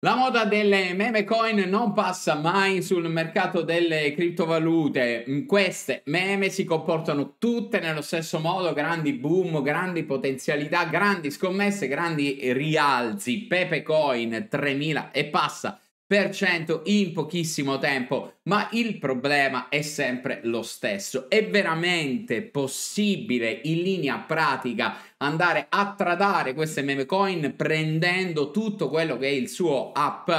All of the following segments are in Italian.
La moda delle meme coin non passa mai sul mercato delle criptovalute. Queste meme si comportano tutte nello stesso modo, grandi boom, grandi potenzialità, grandi scommesse, grandi rialzi. Pepe coin 3000 e passa in pochissimo tempo, ma il problema è sempre lo stesso. È veramente possibile in linea pratica andare a tradare queste meme coin prendendo tutto quello che è il suo app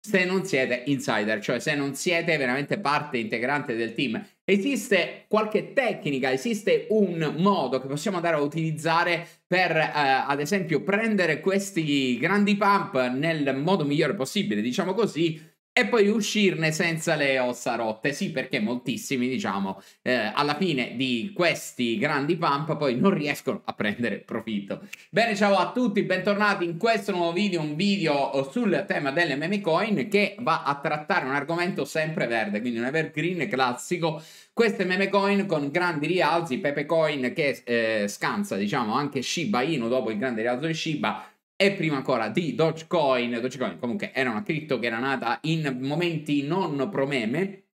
se non siete insider, cioè se non siete veramente parte integrante del team Esiste qualche tecnica, esiste un modo che possiamo andare a utilizzare per, eh, ad esempio, prendere questi grandi pump nel modo migliore possibile, diciamo così, e poi uscirne senza le ossa rotte. Sì, perché moltissimi, diciamo, eh, alla fine di questi grandi pump poi non riescono a prendere profitto. Bene, ciao a tutti, bentornati in questo nuovo video, un video eh, sul tema delle meme coin che va a trattare un argomento sempre verde, quindi un evergreen classico. Queste meme coin con grandi rialzi, Pepe Coin che eh, scansa, diciamo, anche Shiba Inu dopo il grande rialzo di Shiba, e prima ancora di Dogecoin. Dogecoin comunque era una cripto che era nata in momenti non promeme,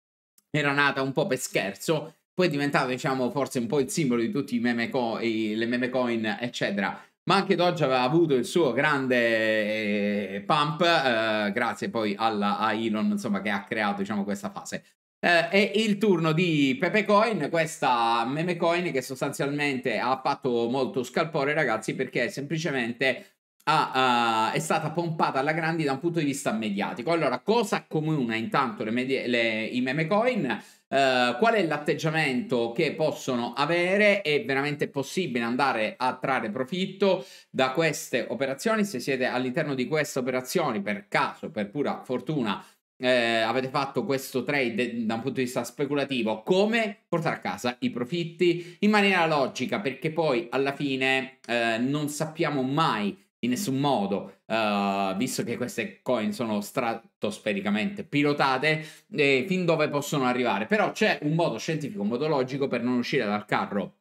era nata un po' per scherzo, poi è diventata diciamo forse un po' il simbolo di tutti i meme coin, le meme coin eccetera. Ma anche Doge aveva avuto il suo grande eh, pump, eh, grazie poi alla, a Elon insomma, che ha creato diciamo, questa fase. Eh, è il turno di Pepecoin, questa meme coin che sostanzialmente ha fatto molto scalpore, ragazzi, perché semplicemente ha, uh, è stata pompata alla grande da un punto di vista mediatico. Allora, cosa comuna intanto le medie, le, i meme coin? Uh, qual è l'atteggiamento che possono avere? È veramente possibile andare a trarre profitto da queste operazioni? Se siete all'interno di queste operazioni, per caso, per pura fortuna, eh, avete fatto questo trade da un punto di vista speculativo, come portare a casa i profitti in maniera logica, perché poi alla fine eh, non sappiamo mai in nessun modo, uh, visto che queste coin sono stratosfericamente pilotate, eh, fin dove possono arrivare. Però c'è un modo scientifico, un modo logico per non uscire dal carro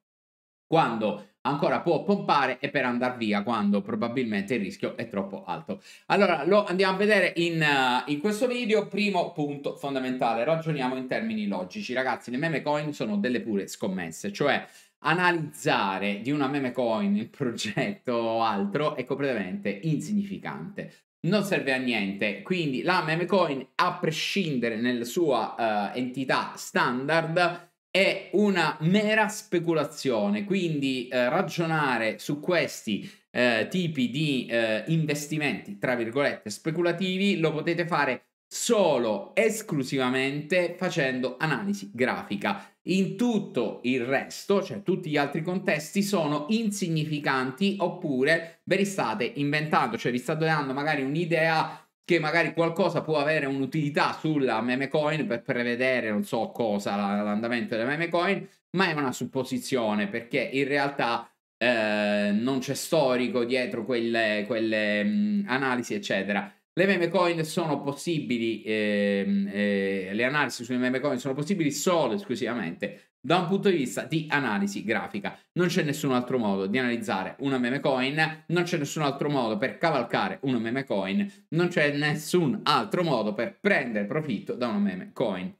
quando ancora può pompare e per andare via quando probabilmente il rischio è troppo alto. Allora lo andiamo a vedere in, uh, in, questo video. Primo punto fondamentale, ragioniamo in termini logici. Ragazzi, le meme coin sono delle pure scommesse, cioè analizzare di una meme coin il progetto o altro è completamente insignificante. Non serve a niente, quindi la meme coin, a prescindere nella sua uh, entità standard, è una mera speculazione, quindi eh, ragionare su questi eh, tipi di eh, investimenti, tra virgolette, speculativi, lo potete fare solo esclusivamente facendo analisi grafica. In tutto il resto, cioè tutti gli altri contesti, sono insignificanti oppure ve li state inventando, cioè vi state dando magari un'idea che magari qualcosa può avere un'utilità sulla meme coin per prevedere non so cosa l'andamento della meme coin, ma è una supposizione perché in realtà eh, non c'è storico dietro quelle, quelle mh, analisi, eccetera le meme coin sono possibili, ehm, eh, le analisi sulle meme coin sono possibili solo e esclusivamente da un punto di vista di analisi grafica. Non c'è nessun altro modo di analizzare una meme coin, non c'è nessun altro modo per cavalcare una meme coin, non c'è nessun altro modo per prendere profitto da una meme coin.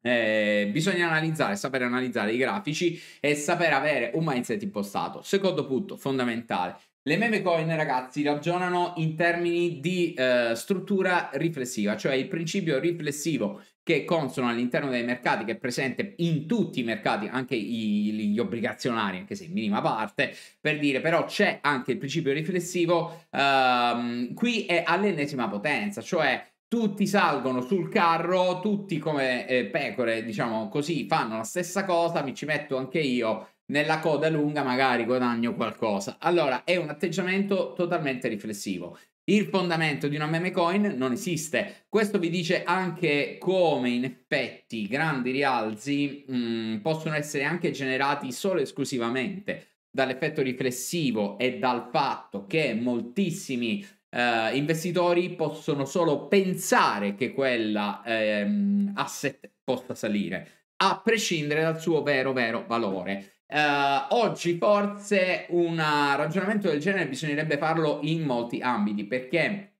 Eh, bisogna analizzare, sapere analizzare i grafici e sapere avere un mindset impostato. Secondo punto fondamentale, le meme coin, ragazzi, ragionano in termini di eh, struttura riflessiva, cioè il principio riflessivo che consono all'interno dei mercati, che è presente in tutti i mercati, anche i, gli obbligazionari, anche se in minima parte, per dire però c'è anche il principio riflessivo, ehm, qui è all'ennesima potenza, cioè tutti salgono sul carro, tutti come eh, pecore, diciamo così, fanno la stessa cosa, mi ci metto anche io nella coda lunga magari guadagno qualcosa. Allora, è un atteggiamento totalmente riflessivo. Il fondamento di una meme coin non esiste. Questo vi dice anche come in effetti grandi rialzi mh, mm, possono essere anche generati solo e esclusivamente dall'effetto riflessivo e dal fatto che moltissimi eh, investitori possono solo pensare che quella eh, asset possa salire a prescindere dal suo vero vero valore. Uh, oggi forse un ragionamento del genere bisognerebbe farlo in molti ambiti perché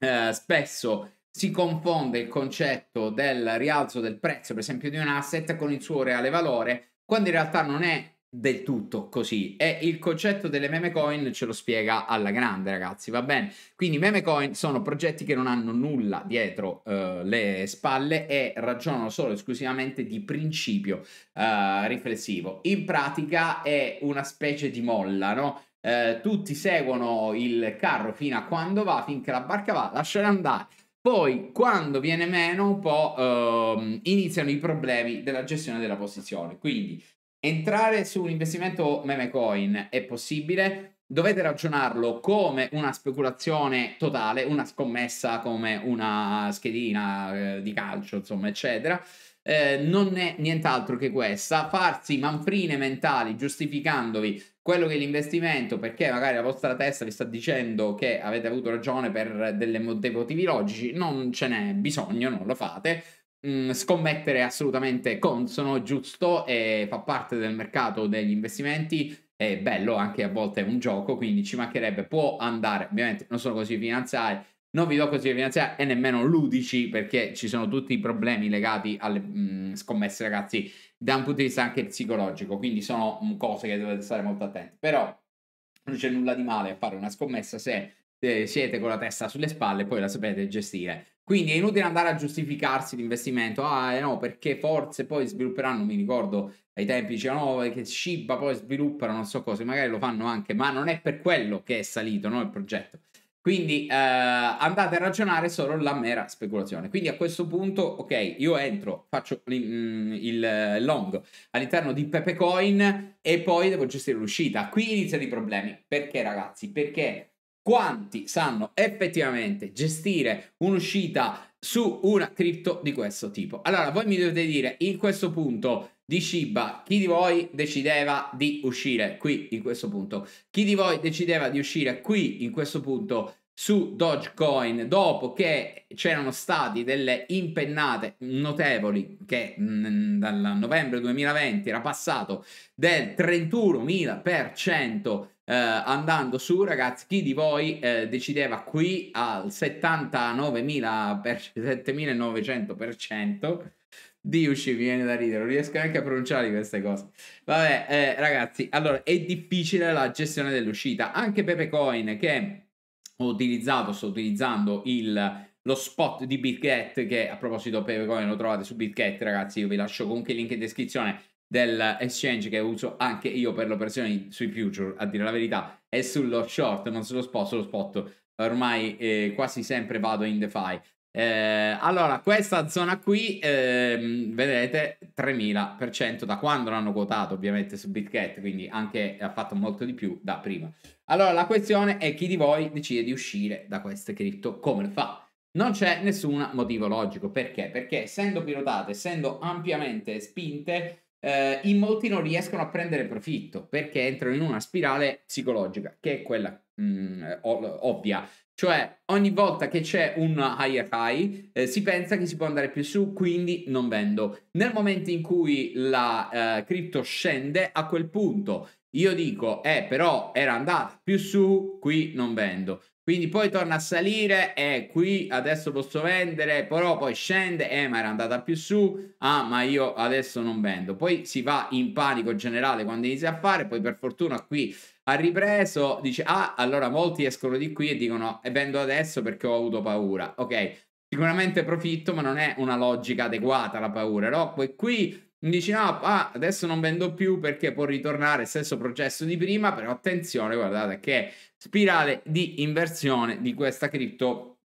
uh, spesso si confonde il concetto del rialzo del prezzo, per esempio di un asset, con il suo reale valore, quando in realtà non è del tutto così. E il concetto delle meme coin ce lo spiega alla grande, ragazzi, va bene? Quindi meme coin sono progetti che non hanno nulla dietro uh, le spalle e ragionano solo esclusivamente di principio uh, riflessivo. In pratica è una specie di molla, no? Uh, tutti seguono il carro fino a quando va, finché la barca va, lasciare andare. Poi, quando viene meno, un po' ehm, iniziano i problemi della gestione della posizione. Quindi, Entrare su un investimento meme coin è possibile, dovete ragionarlo come una speculazione totale, una scommessa come una schedina eh, di calcio, insomma, eccetera. Eh, non è nient'altro che questa, farsi manfrine mentali giustificandovi quello che è l'investimento perché magari la vostra testa vi sta dicendo che avete avuto ragione per delle, dei motivi logici, non ce n'è bisogno, non lo fate. Mm, scommettere è assolutamente consono, giusto, e fa parte del mercato degli investimenti. È bello anche a volte è un gioco, quindi ci mancherebbe, può andare, ovviamente non sono così finanziari, non vi do così finanziari e nemmeno ludici perché ci sono tutti i problemi legati alle mh, mm, scommesse, ragazzi, da un punto di vista anche psicologico, quindi sono mh, mm, cose che dovete stare molto attenti. Però non c'è nulla di male a fare una scommessa se siete con la testa sulle spalle e poi la sapete gestire. Quindi è inutile andare a giustificarsi l'investimento, ah eh, no, perché forse poi svilupperanno, mi ricordo ai tempi dicevano no, oh, eh, che Shiba poi sviluppano non so cosa magari lo fanno anche, ma non è per quello che è salito no, il progetto. Quindi eh, andate a ragionare solo la mera speculazione. Quindi a questo punto, ok, io entro, faccio mm, il, il eh, long all'interno di Pepecoin e poi devo gestire l'uscita. Qui iniziano i problemi. Perché ragazzi? Perché quanti sanno effettivamente gestire un'uscita su una cripto di questo tipo. Allora, voi mi dovete dire in questo punto di Shiba, chi di voi decideva di uscire qui in questo punto? Chi di voi decideva di uscire qui in questo punto su Dogecoin dopo che c'erano stati delle impennate notevoli che mh, mm, dal novembre 2020 era passato del 31.000% eh, andando su ragazzi chi di voi eh, decideva qui al 79.000 per 7900% Diuci mi viene da ridere, non riesco neanche a pronunciare queste cose. Vabbè, eh, ragazzi, allora è difficile la gestione dell'uscita. Anche Pepecoin che ho utilizzato, sto utilizzando il, lo spot di BitGet, che a proposito Pepecoin lo trovate su BitGet, ragazzi, io vi lascio comunque il link in descrizione dell'exchange che uso anche io per le operazioni sui future, a dire la verità, è sullo short, non sullo spot, sullo spot ormai eh, quasi sempre vado in DeFi. Eh, allora, questa zona qui, eh, vedete, 3000% da quando l'hanno quotato ovviamente su BitCat, quindi anche ha fatto molto di più da prima. Allora, la questione è chi di voi decide di uscire da queste cripto, come lo fa? Non c'è nessun motivo logico, perché? Perché essendo pilotate, essendo ampiamente spinte, eh, in molti non riescono a prendere profitto perché entrano in una spirale psicologica che è quella mh, mm, ovvia. Cioè, ogni volta che c'è un higher high, eh, si pensa che si può andare più su, quindi non vendo. Nel momento in cui la eh, cripto scende, a quel punto io dico, eh, però era andata più su, qui non vendo. Quindi poi torna a salire e qui adesso posso vendere, però poi scende, eh ma era andata più su, ah ma io adesso non vendo. Poi si va in panico generale quando inizia a fare, poi per fortuna qui ha ripreso, dice ah allora molti escono di qui e dicono e eh, vendo adesso perché ho avuto paura. Ok, sicuramente profitto ma non è una logica adeguata la paura, no? Poi qui dici no, ah, adesso non vendo più perché può ritornare il stesso processo di prima, però attenzione, guardate che spirale di inversione di questa cripto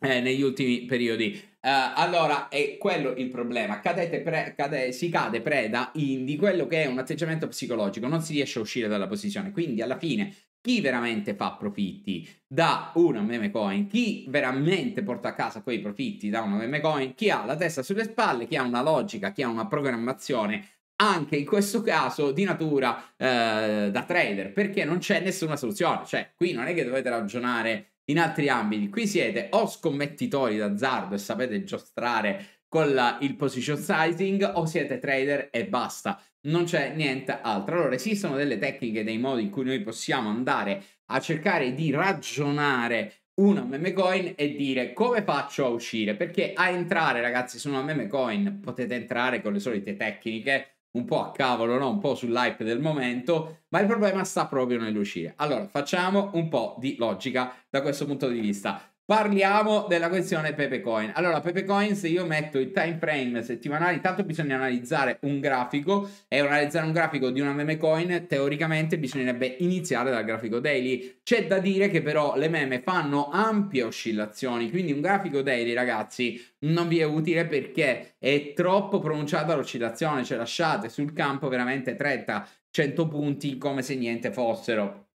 eh, negli ultimi periodi. Uh, allora è quello il problema, pre, cade, si cade preda in, di quello che è un atteggiamento psicologico, non si riesce a uscire dalla posizione, quindi alla fine chi veramente fa profitti da una meme coin, chi veramente porta a casa quei profitti da una meme coin, chi ha la testa sulle spalle, chi ha una logica, chi ha una programmazione anche in questo caso di natura eh, da trader, perché non c'è nessuna soluzione, cioè qui non è che dovete ragionare in altri ambiti, qui siete o scommettitori d'azzardo e sapete giostrare con la, il position sizing o siete trader e basta, non c'è nient'altro. Allora esistono delle tecniche, dei modi in cui noi possiamo andare a cercare di ragionare una meme coin e dire come faccio a uscire perché a entrare ragazzi su una meme coin potete entrare con le solite tecniche un po' a cavolo no? un po' sull'hype del momento ma il problema sta proprio nell'uscire allora facciamo un po' di logica da questo punto di vista Parliamo della questione Pepecoin. Allora, Pepecoin, se io metto il time frame settimanale, intanto bisogna analizzare un grafico e analizzare un grafico di una meme coin, teoricamente bisognerebbe iniziare dal grafico daily. C'è da dire che però le meme fanno ampie oscillazioni, quindi un grafico daily, ragazzi, non vi è utile perché è troppo pronunciata l'oscillazione, cioè lasciate sul campo veramente 30-100 punti come se niente fossero.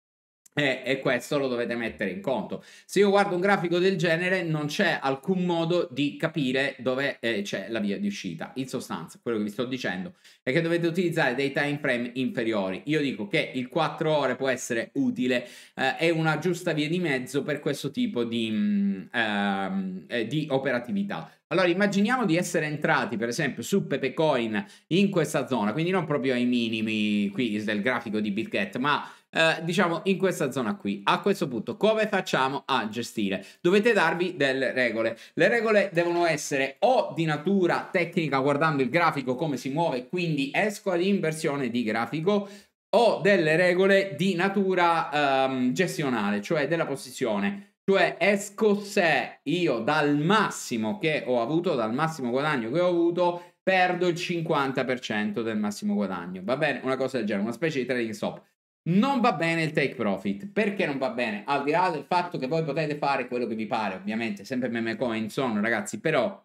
E, e, questo lo dovete mettere in conto. Se io guardo un grafico del genere non c'è alcun modo di capire dove eh, c'è la via di uscita. In sostanza, quello che vi sto dicendo è che dovete utilizzare dei time frame inferiori. Io dico che il 4 ore può essere utile, eh, è una giusta via di mezzo per questo tipo di, mh, mm, ehm, eh, di operatività. Allora immaginiamo di essere entrati per esempio su Pepecoin in questa zona, quindi non proprio ai minimi qui del grafico di BitGet, ma eh, diciamo in questa zona qui. A questo punto come facciamo a gestire? Dovete darvi delle regole. Le regole devono essere o di natura tecnica guardando il grafico come si muove, quindi esco ad inversione di grafico, o delle regole di natura um, gestionale, cioè della posizione. Cioè esco se io dal massimo che ho avuto, dal massimo guadagno che ho avuto, perdo il 50% del massimo guadagno. Va bene? Una cosa del genere, una specie di trading stop. Non va bene il take profit. Perché non va bene? Al di là del fatto che voi potete fare quello che vi pare, ovviamente, sempre meme coin sono, ragazzi, però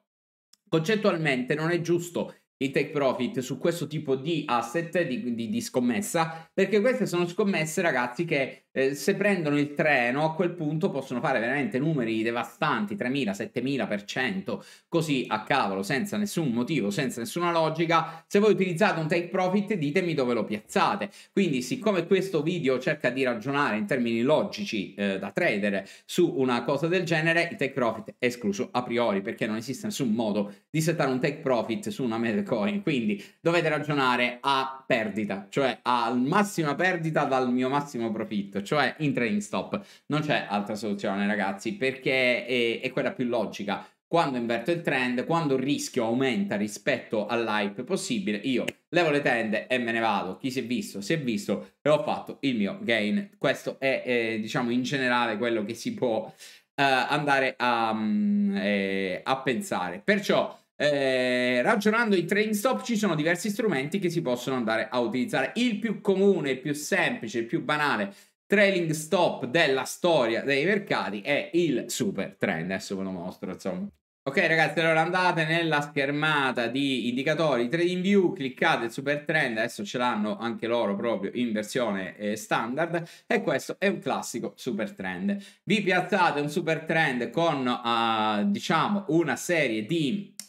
concettualmente non è giusto il take profit su questo tipo di asset, di, di, di scommessa, perché queste sono scommesse, ragazzi, che eh, se prendono il treno a quel punto possono fare veramente numeri devastanti, 3.000, 7.000%, così a cavolo, senza nessun motivo, senza nessuna logica. Se voi utilizzate un take profit ditemi dove lo piazzate. Quindi siccome questo video cerca di ragionare in termini logici eh, da trader su una cosa del genere, il take profit è escluso a priori perché non esiste nessun modo di settare un take profit su una coin. Quindi dovete ragionare a perdita, cioè al massima perdita dal mio massimo profitto momento, cioè in trading stop. Non c'è altra soluzione, ragazzi, perché è, è quella più logica. Quando inverto il trend, quando il rischio aumenta rispetto all'hype possibile, io levo le tende e me ne vado. Chi si è visto, si è visto e ho fatto il mio gain. Questo è, eh, diciamo, in generale quello che si può eh, andare a, mm, eh, a pensare. Perciò, eh, ragionando in trading stop ci sono diversi strumenti che si possono andare a utilizzare. Il più comune, il più semplice, il più banale trailing stop della storia dei mercati è il super trend. Adesso ve lo mostro, insomma. Ok ragazzi, allora andate nella schermata di indicatori Trading View, cliccate il super trend, adesso ce l'hanno anche loro proprio in versione eh, standard e questo è un classico super trend. Vi piazzate un super trend con uh, diciamo una serie di uh,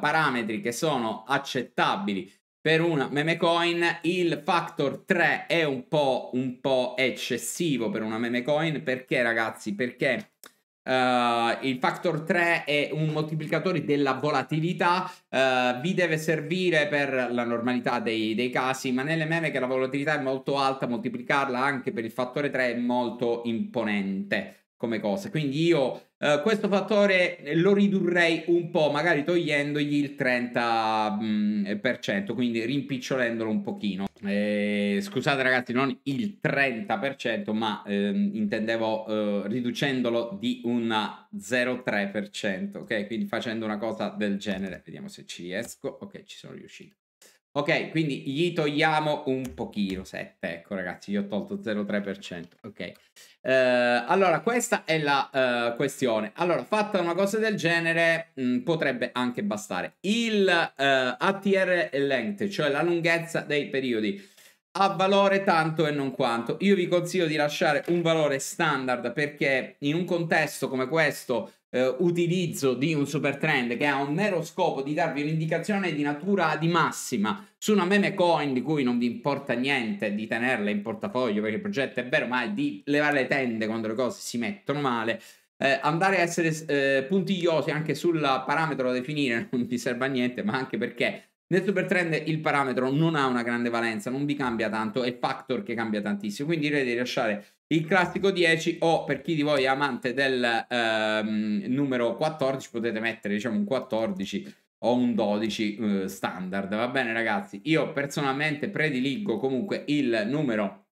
parametri che sono accettabili per una meme coin il factor 3 è un po', un po eccessivo per una meme coin perché ragazzi perché uh, il factor 3 è un moltiplicatore della volatilità uh, vi deve servire per la normalità dei, dei, casi ma nelle meme che la volatilità è molto alta moltiplicarla anche per il fattore 3 è molto imponente come cose. Quindi io eh, questo fattore eh, lo ridurrei un po', magari togliendogli il 30%, mm, quindi rimpicciolendolo un pochino. Eh, scusate ragazzi, non il 30%, ma ehm, intendevo eh, riducendolo di un 0,3%, ok? Quindi facendo una cosa del genere, vediamo se ci riesco. Ok, ci sono riuscito. Ok, quindi gli togliamo un pochino, 7, ecco ragazzi, gli ho tolto 0,3%, ok. Eh, allora, questa è la eh, questione. Allora, fatta una cosa del genere, mh, mm, potrebbe anche bastare. Il eh, ATR length, cioè la lunghezza dei periodi, ha valore tanto e non quanto. Io vi consiglio di lasciare un valore standard perché in un contesto come questo eh, utilizzo di un super trend che ha un mero scopo di darvi un'indicazione di natura di massima su una meme coin di cui non vi importa niente di tenerla in portafoglio perché il progetto è vero, ma è di levare le tende quando le cose si mettono male. Eh, andare a essere eh, puntigliosi anche sul parametro da definire non vi serve a niente, ma anche perché nel super trend il parametro non ha una grande valenza, non vi cambia tanto, è il factor che cambia tantissimo. Quindi direi di lasciare il classico 10 o per chi di voi è amante del ehm, numero 14 potete mettere diciamo un 14 o un 12 eh, standard. Va bene ragazzi, io personalmente prediligo comunque il numero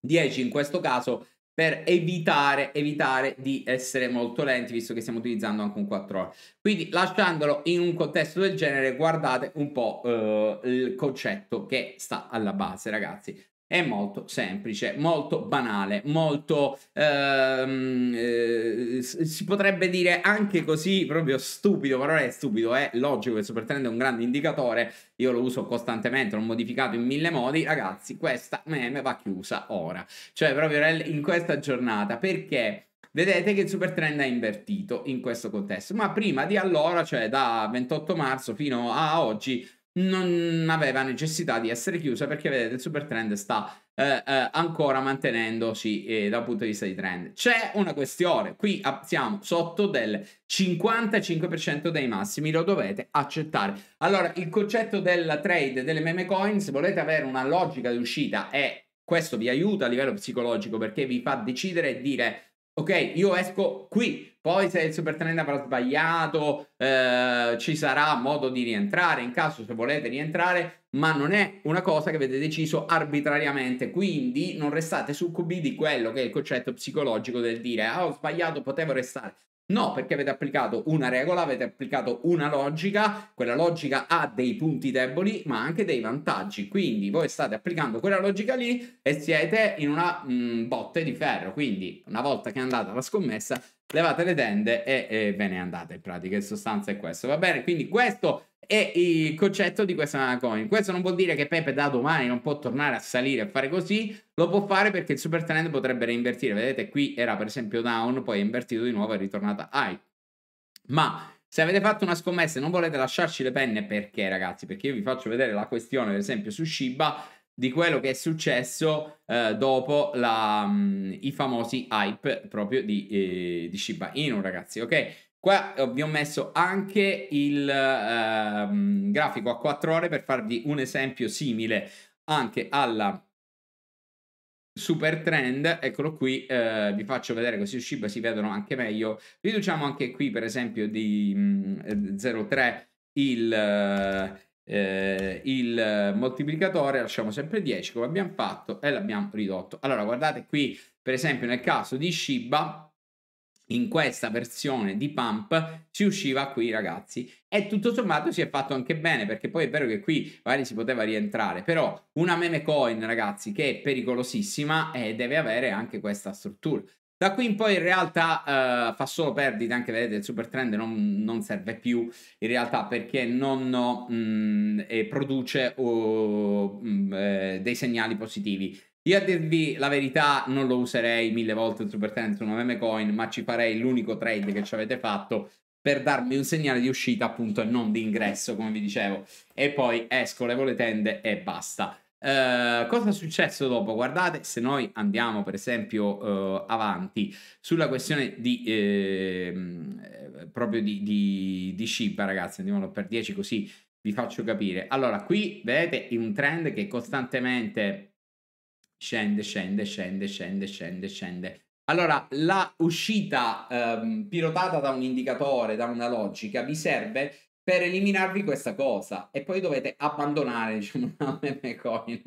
10 in questo caso per evitare, evitare di essere molto lenti visto che stiamo utilizzando anche un 4 ore. Quindi lasciandolo in un contesto del genere guardate un po' eh, il concetto che sta alla base ragazzi è molto semplice, molto banale, molto ehm, eh, si potrebbe dire anche così proprio stupido, ma è stupido, è logico che il supertrend è un grande indicatore, io lo uso costantemente, l'ho modificato in mille modi, ragazzi, questa meme va chiusa ora, cioè proprio in questa giornata, perché vedete che il super trend è invertito in questo contesto. Ma prima di allora, cioè da 28 marzo fino a oggi, non aveva necessità di essere chiusa perché vedete il super trend sta eh, eh, ancora mantenendosi eh, dal punto di vista di trend c'è una questione qui siamo sotto del 55% dei massimi lo dovete accettare allora il concetto della trade delle meme coin se volete avere una logica di uscita e eh, questo vi aiuta a livello psicologico perché vi fa decidere e dire ok, io esco qui, poi se il supertenente avrà sbagliato, eh, ci sarà modo di rientrare, in caso se volete rientrare, ma non è una cosa che avete deciso arbitrariamente, quindi non restate succubi di quello che è il concetto psicologico del dire, ah ho sbagliato, potevo restare. No, perché avete applicato una regola, avete applicato una logica, quella logica ha dei punti deboli ma anche dei vantaggi, quindi voi state applicando quella logica lì e siete in una mh, mm, botte di ferro, quindi una volta che è andata la scommessa levate le tende e, e ve ne andate in pratica, in sostanza è questo, va bene? Quindi questo è il concetto di questa Coin. Questo non vuol dire che Pepe da domani non può tornare a salire e fare così, lo può fare perché il super talent potrebbe reinvertire. Vedete, qui era per esempio down, poi è invertito di nuovo e è ritornata high. Ma se avete fatto una scommessa e non volete lasciarci le penne, perché ragazzi? Perché io vi faccio vedere la questione, per esempio, su Shiba di quello che è successo eh, dopo la, mh, mm, i famosi hype proprio di, eh, di Shiba Inu, ragazzi, ok? Qua eh, vi ho messo anche il eh, grafico a 4 ore per farvi un esempio simile anche alla super trend, eccolo qui, eh, vi faccio vedere così su Shiba si vedono anche meglio. Riduciamo anche qui per esempio di 0,3 mm, il, eh, eh, il moltiplicatore, lasciamo sempre 10 come abbiamo fatto e l'abbiamo ridotto. Allora guardate qui per esempio nel caso di Shiba in questa versione di Pump si usciva qui ragazzi e tutto sommato si è fatto anche bene perché poi è vero che qui magari si poteva rientrare però una meme coin ragazzi che è pericolosissima e deve avere anche questa struttura da qui in poi in realtà uh, fa solo perdite, anche vedete il super trend non, non serve più in realtà perché non mh, mm, produce uh, oh, mh, mm, eh, dei segnali positivi. Io a dirvi la verità non lo userei mille volte il Super Tenant su una meme coin, ma ci farei l'unico trade che ci avete fatto per darmi un segnale di uscita appunto e non di ingresso, come vi dicevo. E poi esco, levo le tende e basta. Uh, cosa è successo dopo? Guardate, se noi andiamo per esempio uh, avanti sulla questione di ehm, eh, proprio di, di, di Shiba, ragazzi, andiamolo per 10 così vi faccio capire. Allora, qui vedete un trend che costantemente scende, scende, scende, scende, scende, scende. Allora, la uscita ehm, pilotata da un indicatore, da una logica, vi serve per eliminarvi questa cosa e poi dovete abbandonare, diciamo, la meme coin.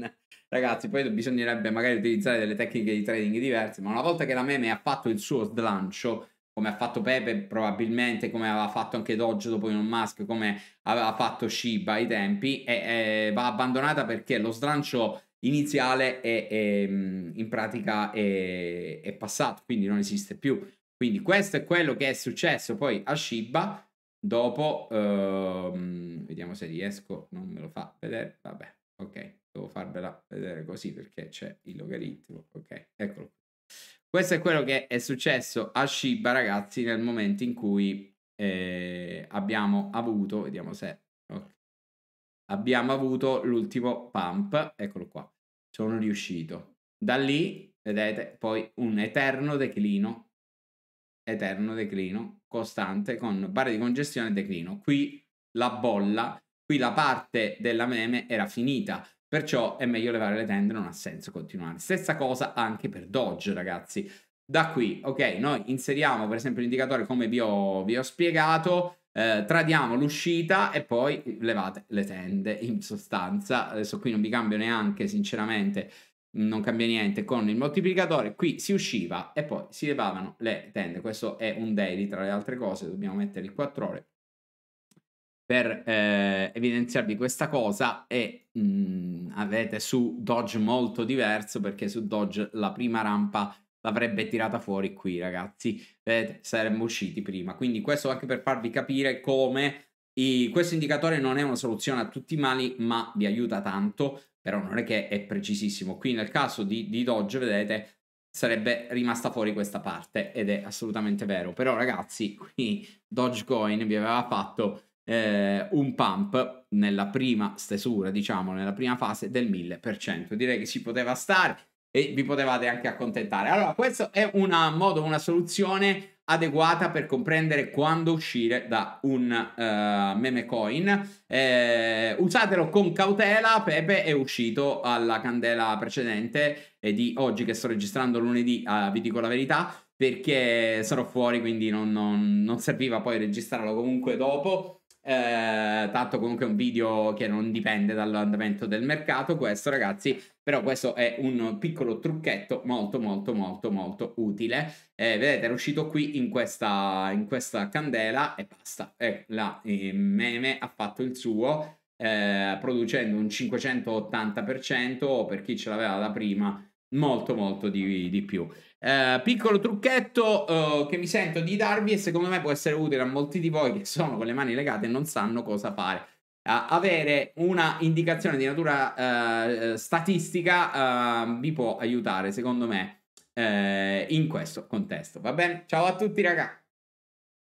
Ragazzi, poi bisognerebbe magari utilizzare delle tecniche di trading diverse, ma una volta che la meme ha fatto il suo slancio, come ha fatto Pepe probabilmente, come aveva fatto anche Doge dopo Elon Musk, come aveva fatto Shiba ai tempi, e, e va abbandonata perché lo slancio iniziale è, è ehm, in pratica è, è, passato, quindi non esiste più. Quindi questo è quello che è successo poi a Shiba dopo, ehm, vediamo se riesco, non me lo fa vedere, vabbè, ok, devo farvela vedere così perché c'è il logaritmo, ok, eccolo. Questo è quello che è successo a Shiba ragazzi nel momento in cui eh, abbiamo avuto, vediamo se abbiamo avuto l'ultimo pump, eccolo qua, sono riuscito. Da lì, vedete, poi un eterno declino, eterno declino costante con barre di congestione e declino. Qui la bolla, qui la parte della meme era finita, perciò è meglio levare le tende, non ha senso continuare. Stessa cosa anche per Doge, ragazzi. Da qui, ok, noi inseriamo per esempio l'indicatore come vi ho, vi ho spiegato, eh, tradiamo l'uscita e poi levate le tende in sostanza adesso qui non vi cambio neanche sinceramente non cambia niente con il moltiplicatore qui si usciva e poi si levavano le tende questo è un daily tra le altre cose dobbiamo mettere il 4 ore per eh, evidenziarvi questa cosa e mh, mm, avete su Dodge molto diverso perché su Dodge la prima rampa l'avrebbe tirata fuori qui, ragazzi. Vedete, saremmo usciti prima. Quindi questo anche per farvi capire come i, questo indicatore non è una soluzione a tutti i mali, ma vi aiuta tanto, però non è che è precisissimo. Qui nel caso di, di Doge, vedete, sarebbe rimasta fuori questa parte ed è assolutamente vero. Però ragazzi, qui Dogecoin vi aveva fatto eh, un pump nella prima stesura, diciamo, nella prima fase del 1000%. Direi che si poteva stare e vi potevate anche accontentare. Allora, questo è un ah, modo, una soluzione adeguata per comprendere quando uscire da un uh, meme coin. Eh, usatelo con cautela, Pepe è uscito alla candela precedente e di oggi che sto registrando lunedì, uh, vi dico la verità, perché sarò fuori, quindi non, non, non serviva poi registrarlo comunque dopo. Eh, tanto comunque è un video che non dipende dall'andamento del mercato questo ragazzi però questo è un piccolo trucchetto molto molto molto molto utile eh, vedete era uscito qui in questa, in questa candela e basta eh, la eh, meme ha fatto il suo eh, producendo un 580% per chi ce l'aveva da prima molto molto di, di più eh, piccolo trucchetto eh, che mi sento di darvi e secondo me può essere utile a molti di voi che sono con le mani legate e non sanno cosa fare. Uh, avere una indicazione di natura uh, statistica uh, vi può aiutare, secondo me, eh, in questo contesto. Va bene? Ciao a tutti, ragazzi.